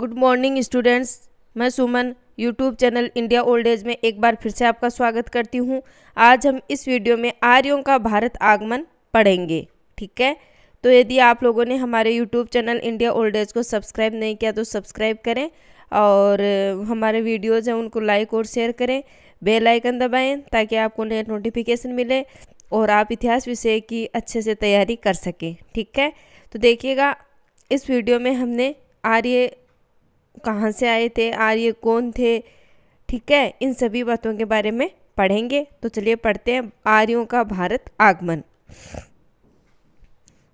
good morning students मैं Suman YouTube channel India old age में एक बार फिर से आपका स्वागत करती हूँ आज हम इस वीडियो में आर्यों का भारत आगमन पढ़ेंगे ठीक है तो यदि आप लोगों ने हमारे YouTube channel India old age को सब्सक्राइब नहीं किया तो सब्सक्राइब करें और हमारे वीडियोज़ हैं उनको लाइक और शेयर करें बेल आइकन ताकि आपको नया नोटिफिकेशन मिले और आप इतिहास विषय की अच्छे से तैयारी कर सकें ठीक है तो देखिएगा इस वीडियो में हमने आर्य कहाँ से आए थे आर्य कौन थे ठीक है इन सभी बातों के बारे में पढ़ेंगे तो चलिए पढ़ते हैं आर्यों का भारत आगमन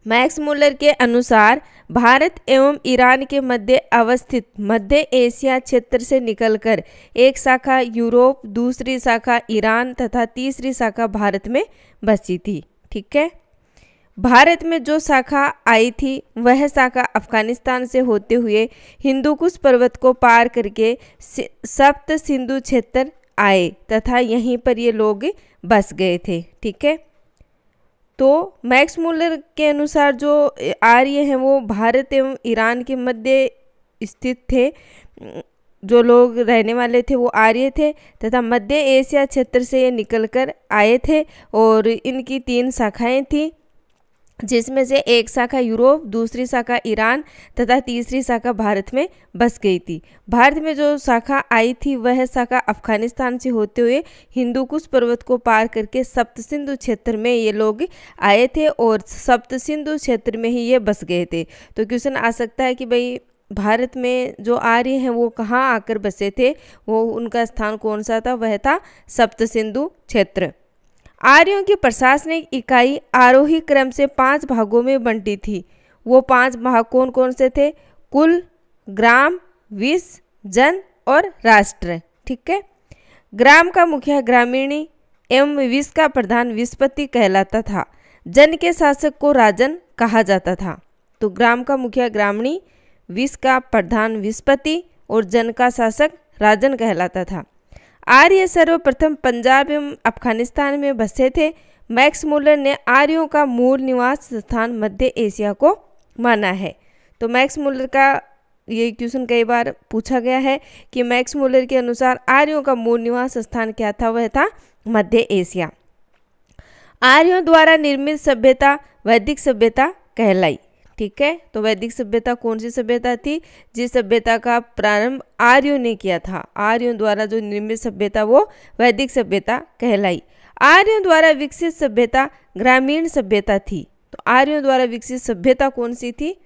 मैक्स मूलर के अनुसार भारत एवं ईरान के मध्य अवस्थित मध्य एशिया क्षेत्र से निकलकर एक शाखा यूरोप दूसरी शाखा ईरान तथा तीसरी शाखा भारत में बसी थी ठीक है भारत में जो शाखा आई थी वह शाखा अफगानिस्तान से होते हुए कुश पर्वत को पार करके सप्त सिंधु क्षेत्र आए तथा यहीं पर ये लोग बस गए थे ठीक है तो मैक्स मूलर के अनुसार जो आर्य हैं वो भारत एवं ईरान के मध्य स्थित थे जो लोग रहने वाले थे वो आर्य थे तथा मध्य एशिया क्षेत्र से ये निकलकर आए थे और इनकी तीन शाखाएं थीं जिसमें से एक शाखा यूरोप दूसरी शाखा ईरान तथा तीसरी शाखा भारत में बस गई थी भारत में जो शाखा आई थी वह शाखा अफगानिस्तान से होते हुए हिंदू कुश पर्वत को पार करके सप्त सिंधु क्षेत्र में ये लोग आए थे और सप्त सिंधु क्षेत्र में ही ये बस गए थे तो क्वेश्चन आ सकता है कि भाई भारत में जो आर्य हैं वो कहाँ आकर बसे थे वो उनका स्थान कौन सा था वह था सप्त सिंधु क्षेत्र आर्यों की प्रशासनिक इकाई आरोही क्रम से पांच भागों में बंटी थी वो पांच भाग कौन कौन से थे कुल ग्राम विश जन और राष्ट्र ठीक है ग्राम का मुखिया ग्रामीणी एवं विश का प्रधान विस्पति कहलाता था जन के शासक को राजन कहा जाता था तो ग्राम का मुखिया ग्रामीणी विश का प्रधान विस्पति और जन का शासक राजन कहलाता था आर्य सर्वप्रथम पंजाब एवं अफगानिस्तान में बसे थे मैक्स मूलर ने आर्यों का मूल निवास स्थान मध्य एशिया को माना है तो मैक्स मूलर का ये क्वेश्चन कई बार पूछा गया है कि मैक्स मूलर के अनुसार आर्यों का मूल निवास स्थान क्या था वह था मध्य एशिया आर्यों द्वारा निर्मित सभ्यता वैदिक सभ्यता कहलाई ठीक है तो वैदिक सभ्यता कौन सी सभ्यता थी जिस सभ्यता का प्रारंभ आर्यों ने किया था आर्यों द्वारा जो निर्मित सभ्यता वो वैदिक सभ्यता कहलाई आर्यों द्वारा विकसित सभ्यता ग्रामीण सभ्यता थी तो आर्यों द्वारा विकसित सभ्यता कौन सी थी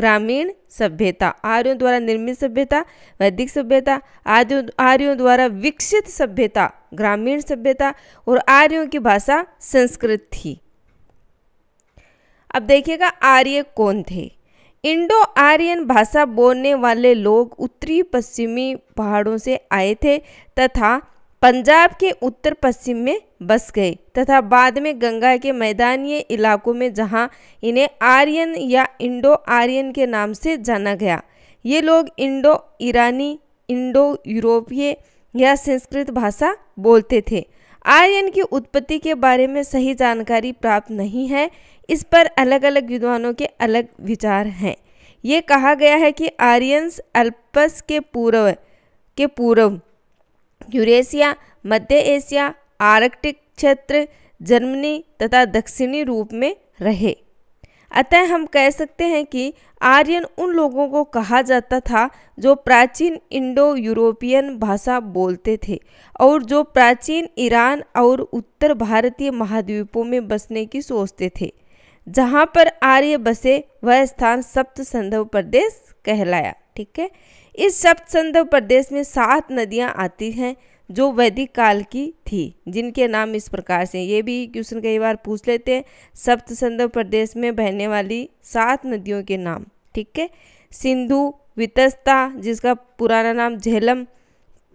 ग्रामीण सभ्यता आर्यों द्वारा निर्मित सभ्यता वैदिक सभ्यता आर्यों आर्यों द्वारा विकसित सभ्यता ग्रामीण सभ्यता और आर्यों की भाषा संस्कृत थी अब देखिएगा आर्य कौन थे इंडो आर्यन भाषा बोलने वाले लोग उत्तरी पश्चिमी पहाड़ों से आए थे तथा पंजाब के उत्तर पश्चिम में बस गए तथा बाद में गंगा के मैदानी इलाकों में जहां इन्हें आर्यन या इंडो आर्यन के नाम से जाना गया ये लोग इंडो ईरानी इंडो यूरोपीय या संस्कृत भाषा बोलते थे आर्यन की उत्पत्ति के बारे में सही जानकारी प्राप्त नहीं है इस पर अलग अलग विद्वानों के अलग विचार हैं ये कहा गया है कि आर्यंस अल्पस के पूर्व के पूर्व यूरेशिया मध्य एशिया आर्कटिक क्षेत्र जर्मनी तथा दक्षिणी रूप में रहे अतः हम कह सकते हैं कि आर्यन उन लोगों को कहा जाता था जो प्राचीन इंडो यूरोपियन भाषा बोलते थे और जो प्राचीन ईरान और उत्तर भारतीय महाद्वीपों में बसने की सोचते थे जहाँ पर आर्य बसे वह स्थान सप्त संधव प्रदेश कहलाया ठीक है इस सप्त संधव प्रदेश में सात नदियाँ आती हैं जो वैदिक काल की थी जिनके नाम इस प्रकार से ये भी क्वेश्चन कई बार पूछ लेते हैं सप्त संधव प्रदेश में बहने वाली सात नदियों के नाम ठीक है सिंधु वितस्ता जिसका पुराना नाम झेलम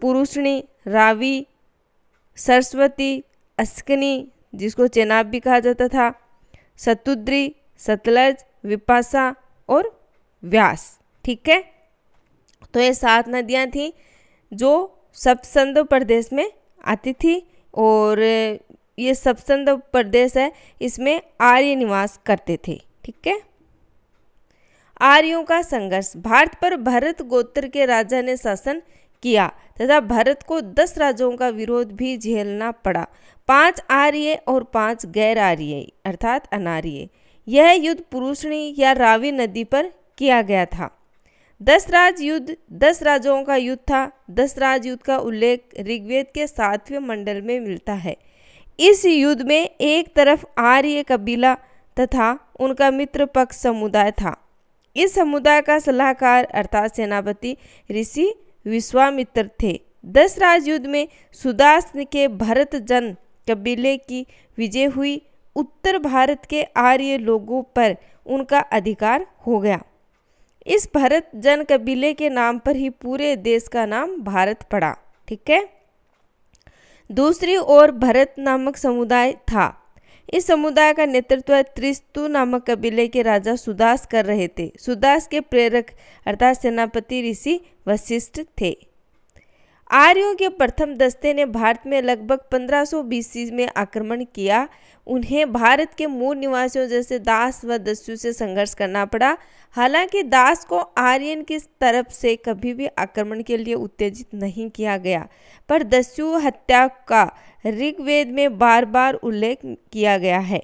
पुरुषणी रावी सरस्वती अस्कनी जिसको चेनाब भी कहा जाता था सतुद्री सतलज विपासा और व्यास ठीक है तो ये सात नदियाँ थीं जो सपसंद प्रदेश में आती थी और ये सपसंद प्रदेश है इसमें आर्य निवास करते थे ठीक है आर्यों का संघर्ष भारत पर भरत गोत्र के राजा ने शासन किया तथा भारत को दस राज्यों का विरोध भी झेलना पड़ा पांच आर्य और पांच गैर आर्य अर्थात अनार्य यह युद्ध पुरुषणी या रावी नदी पर किया गया था दस राज युद्ध दस राज्यों का युद्ध था दस राज युद्ध का उल्लेख ऋग्वेद के सातवें मंडल में मिलता है इस युद्ध में एक तरफ आर्य कबीला तथा उनका मित्र पक्ष समुदाय था इस समुदाय का सलाहकार अर्थात सेनापति ऋषि विश्वामित्र थे दस राजयुद्ध में सुदास के भरत जन कबीले की विजय हुई उत्तर भारत के आर्य लोगों पर उनका अधिकार हो गया इस भरत जन कबीले के नाम पर ही पूरे देश का नाम भारत पड़ा ठीक है दूसरी ओर भरत नामक समुदाय था इस समुदाय का नेतृत्व त्रिस्तु नामक कबीले के राजा सुदास कर रहे थे सुदास के प्रेरक अर्थात सेनापति ऋषि वशिष्ठ थे आर्यों के प्रथम दस्ते ने भारत में लगभग 1500 सौ में आक्रमण किया उन्हें भारत के मूल निवासियों जैसे दास व दस्यु से संघर्ष करना पड़ा हालांकि दास को आर्यन की तरफ से कभी भी आक्रमण के लिए उत्तेजित नहीं किया गया पर दस्यु हत्या का ऋग्वेद में बार बार उल्लेख किया गया है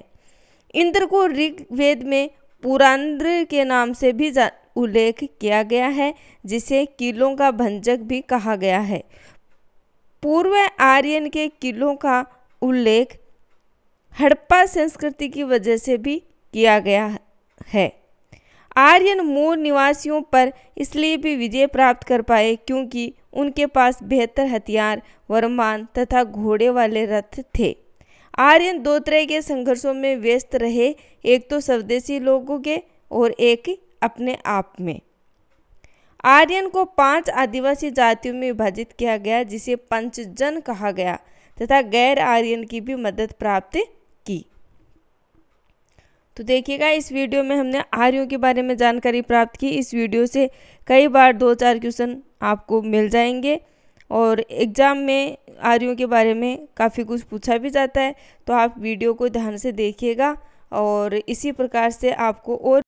इंद्र को ऋग्वेद में पुरांद्र के नाम से भी उल्लेख किया गया है जिसे किलों का भंजक भी कहा गया है पूर्व आर्यन के किलों का उल्लेख हड़प्पा संस्कृति की वजह से भी किया गया है आर्यन मूल निवासियों पर इसलिए भी विजय प्राप्त कर पाए क्योंकि उनके पास बेहतर हथियार वरमान तथा घोड़े वाले रथ थे आर्यन दो तरह के संघर्षों में व्यस्त रहे एक तो स्वदेशी लोगों के और एक अपने आप में आर्यन को पांच आदिवासी जातियों में विभाजित किया गया जिसे पंचजन कहा गया तथा गैर आर्यन की भी मदद प्राप्त की तो देखिएगा इस वीडियो में हमने आर्यों के बारे में जानकारी प्राप्त की इस वीडियो से कई बार दो चार क्वेश्चन आपको मिल जाएंगे और एग्ज़ाम में आर्यों के बारे में काफ़ी कुछ पूछा भी जाता है तो आप वीडियो को ध्यान से देखिएगा और इसी प्रकार से आपको और